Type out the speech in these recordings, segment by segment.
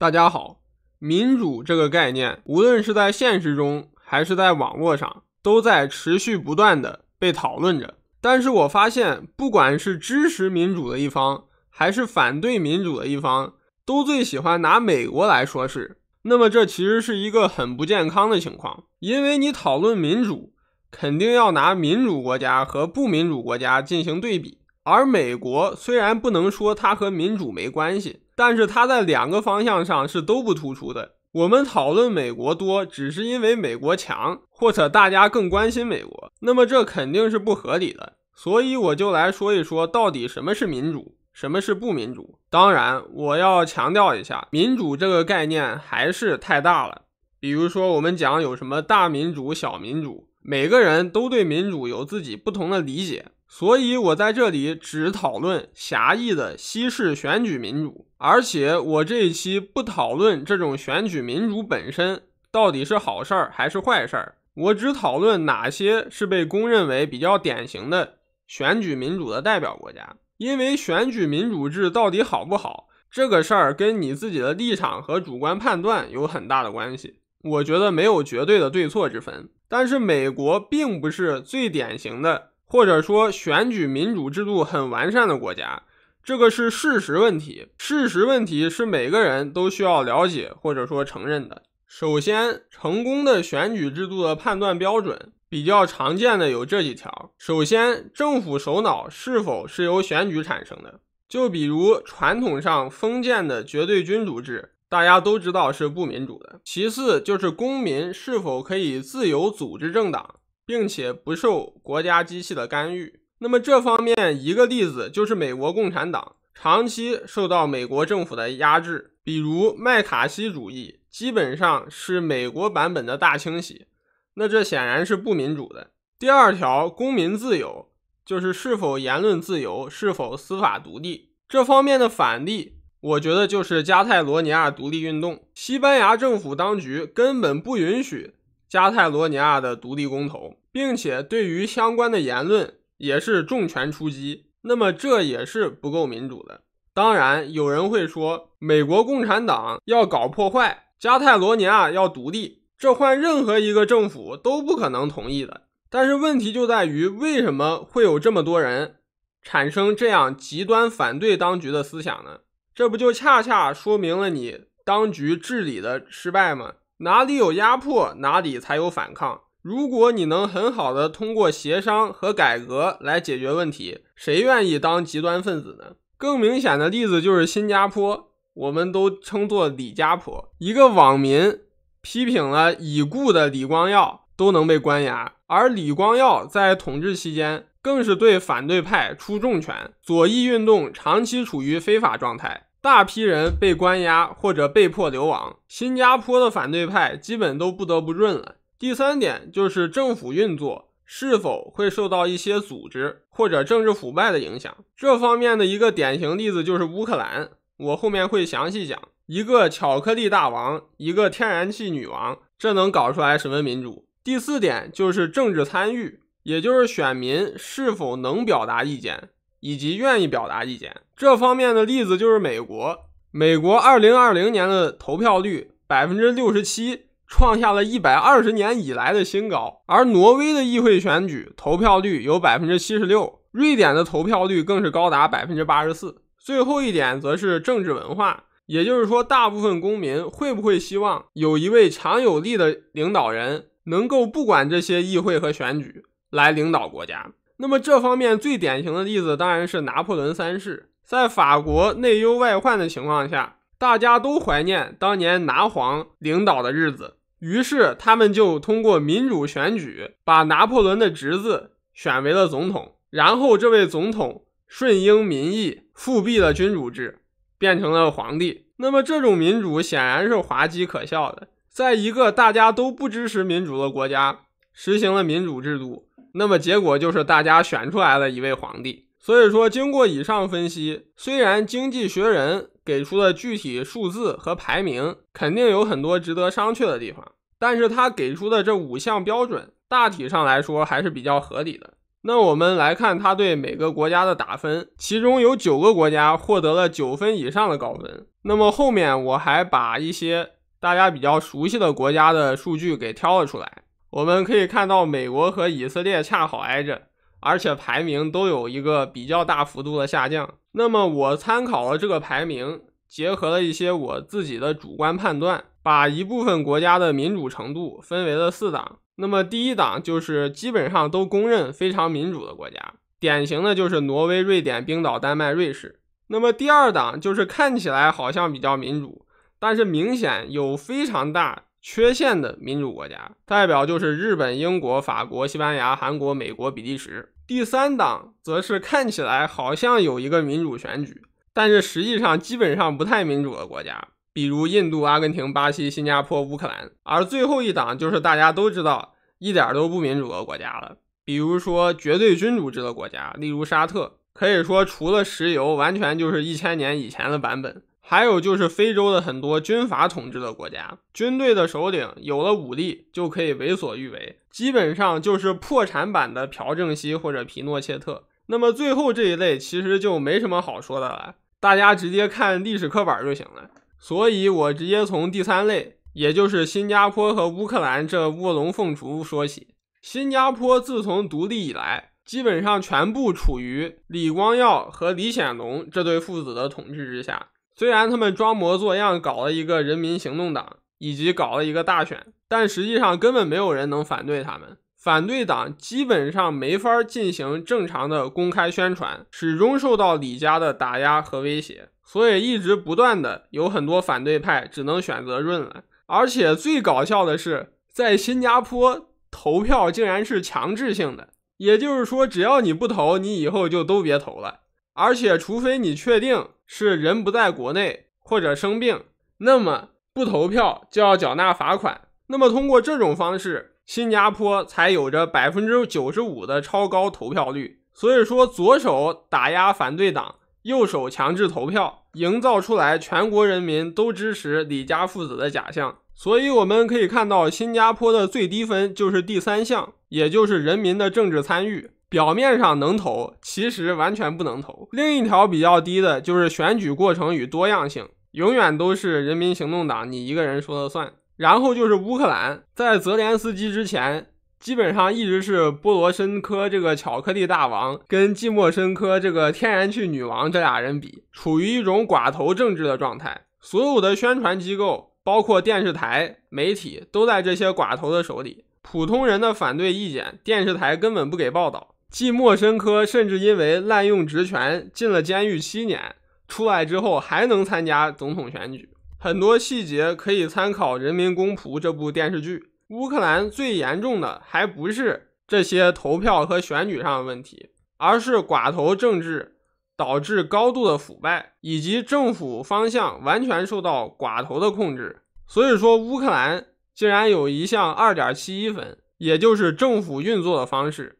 大家好，民主这个概念，无论是在现实中还是在网络上，都在持续不断的被讨论着。但是我发现，不管是支持民主的一方，还是反对民主的一方，都最喜欢拿美国来说事。那么，这其实是一个很不健康的情况，因为你讨论民主，肯定要拿民主国家和不民主国家进行对比。而美国虽然不能说它和民主没关系。但是它在两个方向上是都不突出的。我们讨论美国多，只是因为美国强，或者大家更关心美国。那么这肯定是不合理的。所以我就来说一说，到底什么是民主，什么是不民主？当然，我要强调一下，民主这个概念还是太大了。比如说，我们讲有什么大民主、小民主，每个人都对民主有自己不同的理解。所以我在这里只讨论狭义的西式选举民主。而且我这一期不讨论这种选举民主本身到底是好事儿还是坏事儿，我只讨论哪些是被公认为比较典型的选举民主的代表国家。因为选举民主制到底好不好这个事儿，跟你自己的立场和主观判断有很大的关系。我觉得没有绝对的对错之分，但是美国并不是最典型的，或者说选举民主制度很完善的国家。这个是事实问题，事实问题是每个人都需要了解或者说承认的。首先，成功的选举制度的判断标准比较常见的有这几条：首先，政府首脑是否是由选举产生的？就比如传统上封建的绝对君主制，大家都知道是不民主的。其次，就是公民是否可以自由组织政党，并且不受国家机器的干预。那么这方面一个例子就是美国共产党长期受到美国政府的压制，比如麦卡锡主义，基本上是美国版本的大清洗。那这显然是不民主的。第二条公民自由，就是是否言论自由，是否司法独立。这方面的反例，我觉得就是加泰罗尼亚独立运动。西班牙政府当局根本不允许加泰罗尼亚的独立公投，并且对于相关的言论。也是重拳出击，那么这也是不够民主的。当然，有人会说，美国共产党要搞破坏，加泰罗尼亚要独立，这换任何一个政府都不可能同意的。但是问题就在于，为什么会有这么多人产生这样极端反对当局的思想呢？这不就恰恰说明了你当局治理的失败吗？哪里有压迫，哪里才有反抗。如果你能很好的通过协商和改革来解决问题，谁愿意当极端分子呢？更明显的例子就是新加坡，我们都称作李家坡。一个网民批评了已故的李光耀，都能被关押。而李光耀在统治期间，更是对反对派出重拳。左翼运动长期处于非法状态，大批人被关押或者被迫流亡。新加坡的反对派基本都不得不润了。第三点就是政府运作是否会受到一些组织或者政治腐败的影响。这方面的一个典型例子就是乌克兰，我后面会详细讲。一个巧克力大王，一个天然气女王，这能搞出来什么民主？第四点就是政治参与，也就是选民是否能表达意见以及愿意表达意见。这方面的例子就是美国，美国二零二零年的投票率百分之六十七。创下了一百二十年以来的新高，而挪威的议会选举投票率有百分之七十六，瑞典的投票率更是高达百分之八十四。最后一点则是政治文化，也就是说，大部分公民会不会希望有一位强有力的领导人能够不管这些议会和选举来领导国家？那么这方面最典型的例子当然是拿破仑三世，在法国内忧外患的情况下，大家都怀念当年拿皇领导的日子。于是，他们就通过民主选举把拿破仑的侄子选为了总统。然后，这位总统顺应民意，复辟了君主制，变成了皇帝。那么，这种民主显然是滑稽可笑的。在一个大家都不支持民主的国家，实行了民主制度，那么结果就是大家选出来了一位皇帝。所以说，经过以上分析，虽然《经济学人》。给出的具体数字和排名肯定有很多值得商榷的地方，但是他给出的这五项标准大体上来说还是比较合理的。那我们来看他对每个国家的打分，其中有九个国家获得了九分以上的高分。那么后面我还把一些大家比较熟悉的国家的数据给挑了出来，我们可以看到美国和以色列恰好挨着。而且排名都有一个比较大幅度的下降。那么我参考了这个排名，结合了一些我自己的主观判断，把一部分国家的民主程度分为了四档。那么第一档就是基本上都公认非常民主的国家，典型的就是挪威、瑞典、冰岛、丹麦、瑞士。那么第二档就是看起来好像比较民主，但是明显有非常大。缺陷的民主国家，代表就是日本、英国、法国、西班牙、韩国、美国、比利时。第三党则是看起来好像有一个民主选举，但是实际上基本上不太民主的国家，比如印度、阿根廷、巴西、新加坡、乌克兰。而最后一党就是大家都知道一点都不民主的国家了，比如说绝对君主制的国家，例如沙特，可以说除了石油，完全就是一千年以前的版本。还有就是非洲的很多军阀统治的国家，军队的首领有了武力就可以为所欲为，基本上就是破产版的朴正熙或者皮诺切特。那么最后这一类其实就没什么好说的了，大家直接看历史课本就行了。所以，我直接从第三类，也就是新加坡和乌克兰这卧龙凤雏说起。新加坡自从独立以来，基本上全部处于李光耀和李显龙这对父子的统治之下。虽然他们装模作样搞了一个人民行动党，以及搞了一个大选，但实际上根本没有人能反对他们。反对党基本上没法进行正常的公开宣传，始终受到李家的打压和威胁，所以一直不断的有很多反对派只能选择润了。而且最搞笑的是，在新加坡投票竟然是强制性的，也就是说，只要你不投，你以后就都别投了。而且，除非你确定是人不在国内或者生病，那么不投票就要缴纳罚款。那么通过这种方式，新加坡才有着百分之九十五的超高投票率。所以说，左手打压反对党，右手强制投票，营造出来全国人民都支持李家父子的假象。所以我们可以看到，新加坡的最低分就是第三项，也就是人民的政治参与。表面上能投，其实完全不能投。另一条比较低的就是选举过程与多样性，永远都是人民行动党你一个人说了算。然后就是乌克兰，在泽连斯基之前，基本上一直是波罗申科这个巧克力大王跟季莫申科这个天然气女王这俩人比，处于一种寡头政治的状态。所有的宣传机构，包括电视台、媒体，都在这些寡头的手里。普通人的反对意见，电视台根本不给报道。季莫申科甚至因为滥用职权进了监狱七年，出来之后还能参加总统选举。很多细节可以参考《人民公仆》这部电视剧。乌克兰最严重的还不是这些投票和选举上的问题，而是寡头政治导致高度的腐败，以及政府方向完全受到寡头的控制。所以说，乌克兰竟然有一项二点七一分，也就是政府运作的方式。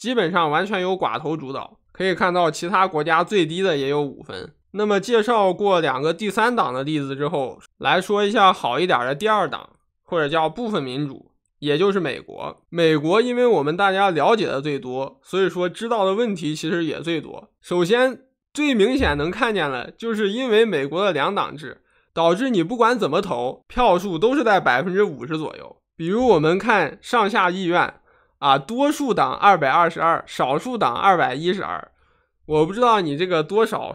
基本上完全由寡头主导，可以看到其他国家最低的也有五分。那么介绍过两个第三党的例子之后，来说一下好一点的第二党，或者叫部分民主，也就是美国。美国因为我们大家了解的最多，所以说知道的问题其实也最多。首先最明显能看见的就是因为美国的两党制，导致你不管怎么投，票数都是在百分之五十左右。比如我们看上下议院。啊，多数党二百二十二，少数党二百一十二，我不知道你这个多少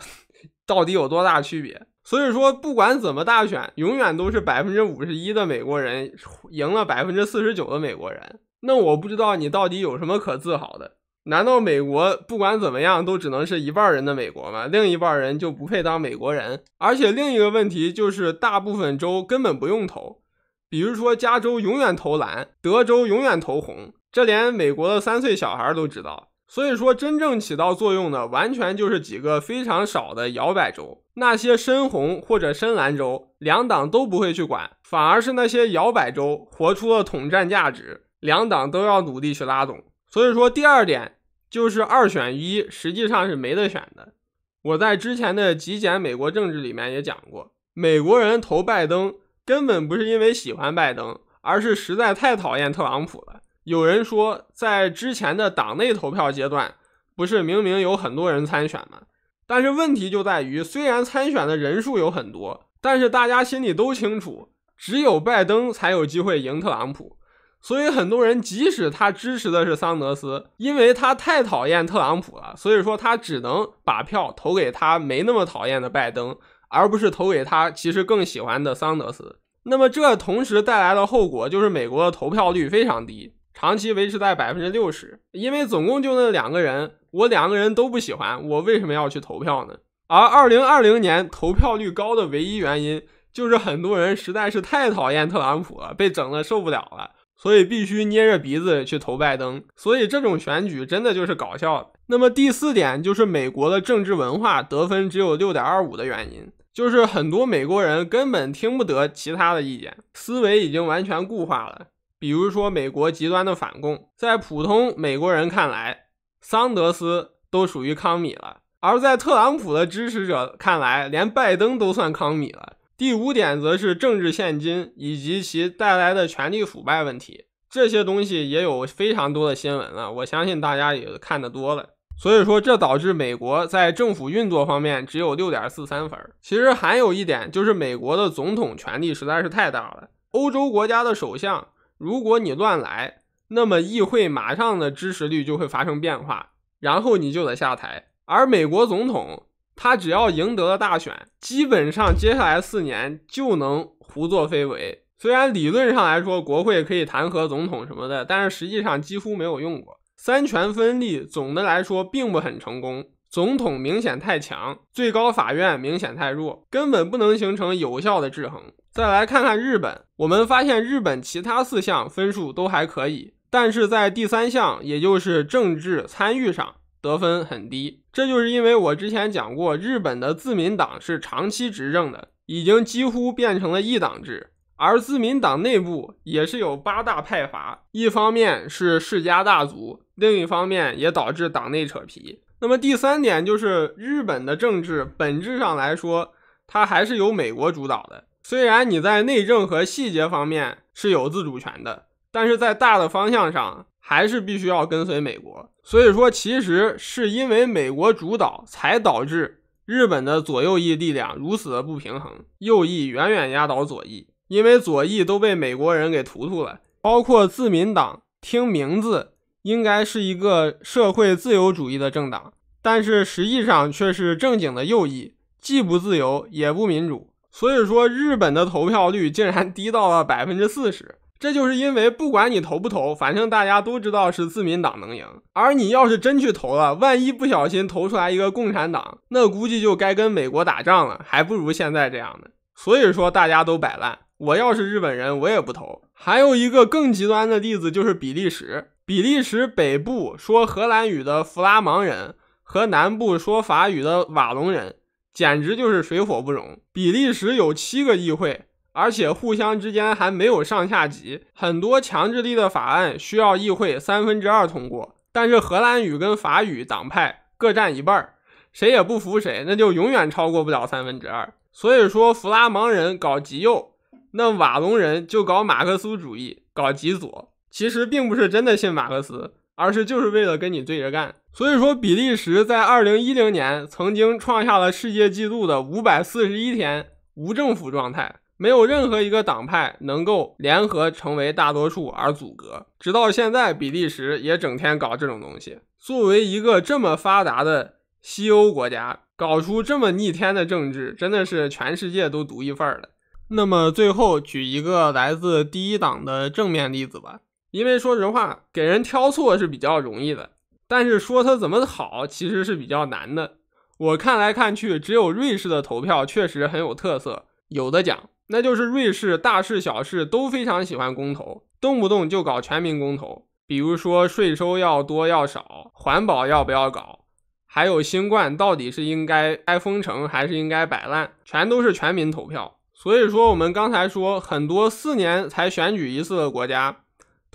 到底有多大区别。所以说，不管怎么大选，永远都是百分之五十一的美国人赢了百分之四十九的美国人。那我不知道你到底有什么可自豪的？难道美国不管怎么样都只能是一半人的美国吗？另一半人就不配当美国人？而且另一个问题就是，大部分州根本不用投，比如说加州永远投蓝，德州永远投红。这连美国的三岁小孩都知道，所以说真正起到作用的完全就是几个非常少的摇摆州，那些深红或者深蓝州，两党都不会去管，反而是那些摇摆州活出了统战价值，两党都要努力去拉拢。所以说，第二点就是二选一实际上是没得选的。我在之前的极简美国政治里面也讲过，美国人投拜登根本不是因为喜欢拜登，而是实在太讨厌特朗普了。有人说，在之前的党内投票阶段，不是明明有很多人参选吗？但是问题就在于，虽然参选的人数有很多，但是大家心里都清楚，只有拜登才有机会赢特朗普。所以很多人即使他支持的是桑德斯，因为他太讨厌特朗普了，所以说他只能把票投给他没那么讨厌的拜登，而不是投给他其实更喜欢的桑德斯。那么这同时带来的后果就是，美国的投票率非常低。长期维持在百分之六十，因为总共就那两个人，我两个人都不喜欢，我为什么要去投票呢？而二零二零年投票率高的唯一原因，就是很多人实在是太讨厌特朗普了，被整的受不了了，所以必须捏着鼻子去投拜登。所以这种选举真的就是搞笑的。那么第四点就是美国的政治文化得分只有六点二五的原因，就是很多美国人根本听不得其他的意见，思维已经完全固化了。比如说美国极端的反共，在普通美国人看来，桑德斯都属于康米了；而在特朗普的支持者看来，连拜登都算康米了。第五点则是政治现金以及其带来的权力腐败问题，这些东西也有非常多的新闻了，我相信大家也看得多了。所以说，这导致美国在政府运作方面只有六点四三分。其实还有一点就是美国的总统权力实在是太大了，欧洲国家的首相。如果你乱来，那么议会马上的支持率就会发生变化，然后你就得下台。而美国总统，他只要赢得了大选，基本上接下来四年就能胡作非为。虽然理论上来说，国会可以弹劾总统什么的，但是实际上几乎没有用过。三权分立总的来说并不很成功。总统明显太强，最高法院明显太弱，根本不能形成有效的制衡。再来看看日本，我们发现日本其他四项分数都还可以，但是在第三项，也就是政治参与上得分很低。这就是因为我之前讲过，日本的自民党是长期执政的，已经几乎变成了一党制，而自民党内部也是有八大派阀，一方面是世家大族，另一方面也导致党内扯皮。那么第三点就是，日本的政治本质上来说，它还是由美国主导的。虽然你在内政和细节方面是有自主权的，但是在大的方向上还是必须要跟随美国。所以说，其实是因为美国主导，才导致日本的左右翼力量如此的不平衡，右翼远远压倒左翼，因为左翼都被美国人给屠屠了。包括自民党，听名字应该是一个社会自由主义的政党。但是实际上却是正经的右翼，既不自由也不民主。所以说，日本的投票率竟然低到了百分之四十，这就是因为不管你投不投，反正大家都知道是自民党能赢。而你要是真去投了，万一不小心投出来一个共产党，那估计就该跟美国打仗了，还不如现在这样呢。所以说，大家都摆烂。我要是日本人，我也不投。还有一个更极端的例子就是比利时，比利时北部说荷兰语的弗拉芒人。和南部说法语的瓦隆人简直就是水火不容。比利时有七个议会，而且互相之间还没有上下级。很多强制力的法案需要议会三分之二通过，但是荷兰语跟法语党派各占一半儿，谁也不服谁，那就永远超过不了三分之二。所以说，弗拉芒人搞极右，那瓦隆人就搞马克思主义，搞极左。其实并不是真的信马克思。而是就是为了跟你对着干，所以说比利时在二零一零年曾经创下了世界纪录的五百四十一天无政府状态，没有任何一个党派能够联合成为大多数而阻隔。直到现在，比利时也整天搞这种东西。作为一个这么发达的西欧国家，搞出这么逆天的政治，真的是全世界都独一份儿了。那么最后举一个来自第一党的正面例子吧。因为说实话，给人挑错是比较容易的，但是说他怎么好其实是比较难的。我看来看去，只有瑞士的投票确实很有特色。有的讲，那就是瑞士大事小事都非常喜欢公投，动不动就搞全民公投。比如说税收要多要少，环保要不要搞，还有新冠到底是应该该封城还是应该摆烂，全都是全民投票。所以说，我们刚才说很多四年才选举一次的国家。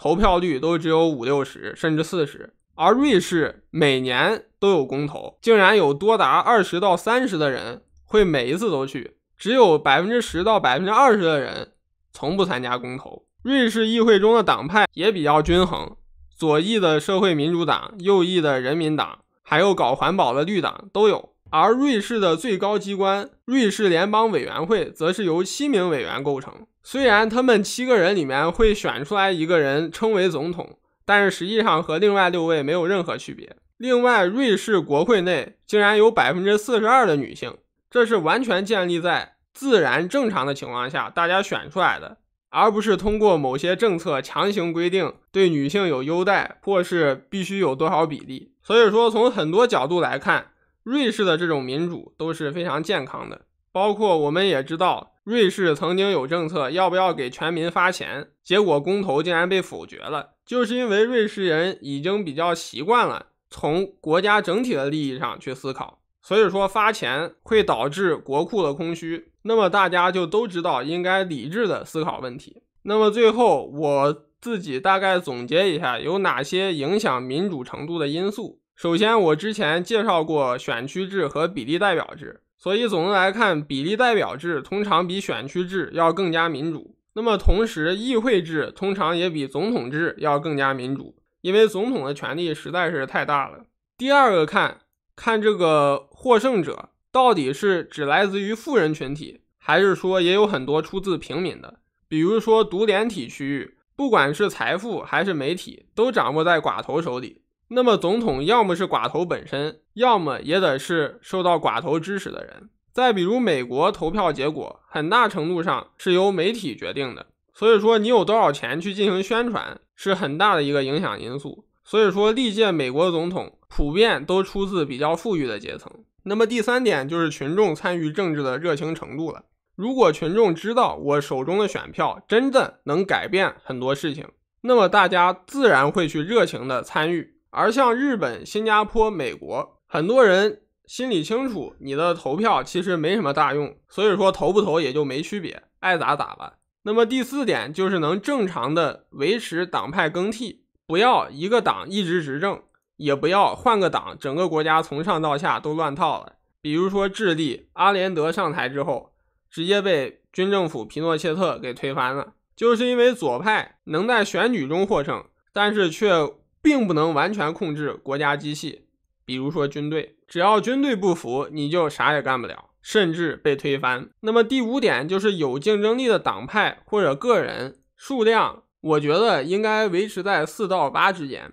投票率都只有五六十，甚至四十，而瑞士每年都有公投，竟然有多达二十到三十的人会每一次都去，只有百分之十到百分之二十的人从不参加公投。瑞士议会中的党派也比较均衡，左翼的社会民主党、右翼的人民党，还有搞环保的绿党都有。而瑞士的最高机关——瑞士联邦委员会，则是由七名委员构成。虽然他们七个人里面会选出来一个人称为总统，但是实际上和另外六位没有任何区别。另外，瑞士国会内竟然有百分之四十二的女性，这是完全建立在自然正常的情况下大家选出来的，而不是通过某些政策强行规定对女性有优待或是必须有多少比例。所以说，从很多角度来看。瑞士的这种民主都是非常健康的，包括我们也知道，瑞士曾经有政策要不要给全民发钱，结果公投竟然被否决了，就是因为瑞士人已经比较习惯了从国家整体的利益上去思考，所以说发钱会导致国库的空虚，那么大家就都知道应该理智的思考问题。那么最后我自己大概总结一下有哪些影响民主程度的因素。首先，我之前介绍过选区制和比例代表制，所以总的来看，比例代表制通常比选区制要更加民主。那么，同时，议会制通常也比总统制要更加民主，因为总统的权力实在是太大了。第二个，看看这个获胜者到底是只来自于富人群体，还是说也有很多出自平民的？比如说，独联体区域，不管是财富还是媒体，都掌握在寡头手里。那么总统要么是寡头本身，要么也得是受到寡头支持的人。再比如美国投票结果很大程度上是由媒体决定的，所以说你有多少钱去进行宣传是很大的一个影响因素。所以说历届美国总统普遍都出自比较富裕的阶层。那么第三点就是群众参与政治的热情程度了。如果群众知道我手中的选票真的能改变很多事情，那么大家自然会去热情的参与。而像日本、新加坡、美国，很多人心里清楚，你的投票其实没什么大用，所以说投不投也就没区别，爱咋咋吧。那么第四点就是能正常的维持党派更替，不要一个党一直执政，也不要换个党整个国家从上到下都乱套了。比如说智利阿连德上台之后，直接被军政府皮诺切特给推翻了，就是因为左派能在选举中获胜，但是却。并不能完全控制国家机器，比如说军队，只要军队不服，你就啥也干不了，甚至被推翻。那么第五点就是有竞争力的党派或者个人数量，我觉得应该维持在四到八之间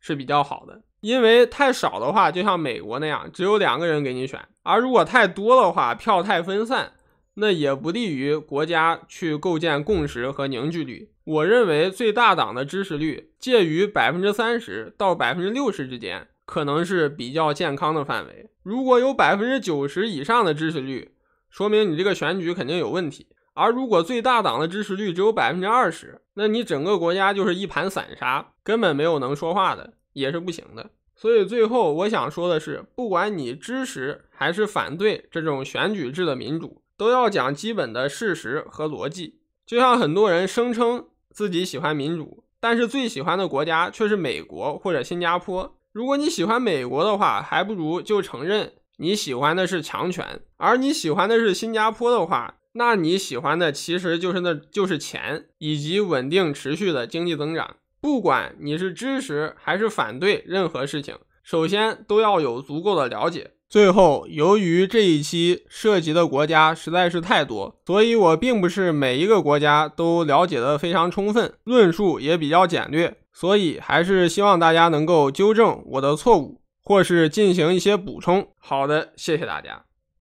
是比较好的，因为太少的话就像美国那样只有两个人给你选，而如果太多的话票太分散。那也不利于国家去构建共识和凝聚力。我认为最大党的支持率介于百分之三十到百分之六十之间，可能是比较健康的范围。如果有百分之九十以上的支持率，说明你这个选举肯定有问题。而如果最大党的支持率只有百分之二十，那你整个国家就是一盘散沙，根本没有能说话的，也是不行的。所以最后我想说的是，不管你支持还是反对这种选举制的民主。都要讲基本的事实和逻辑。就像很多人声称自己喜欢民主，但是最喜欢的国家却是美国或者新加坡。如果你喜欢美国的话，还不如就承认你喜欢的是强权；而你喜欢的是新加坡的话，那你喜欢的其实就是那就是钱以及稳定持续的经济增长。不管你是支持还是反对任何事情，首先都要有足够的了解。最后，由于这一期涉及的国家实在是太多，所以我并不是每一个国家都了解得非常充分，论述也比较简略，所以还是希望大家能够纠正我的错误，或是进行一些补充。好的，谢谢大家。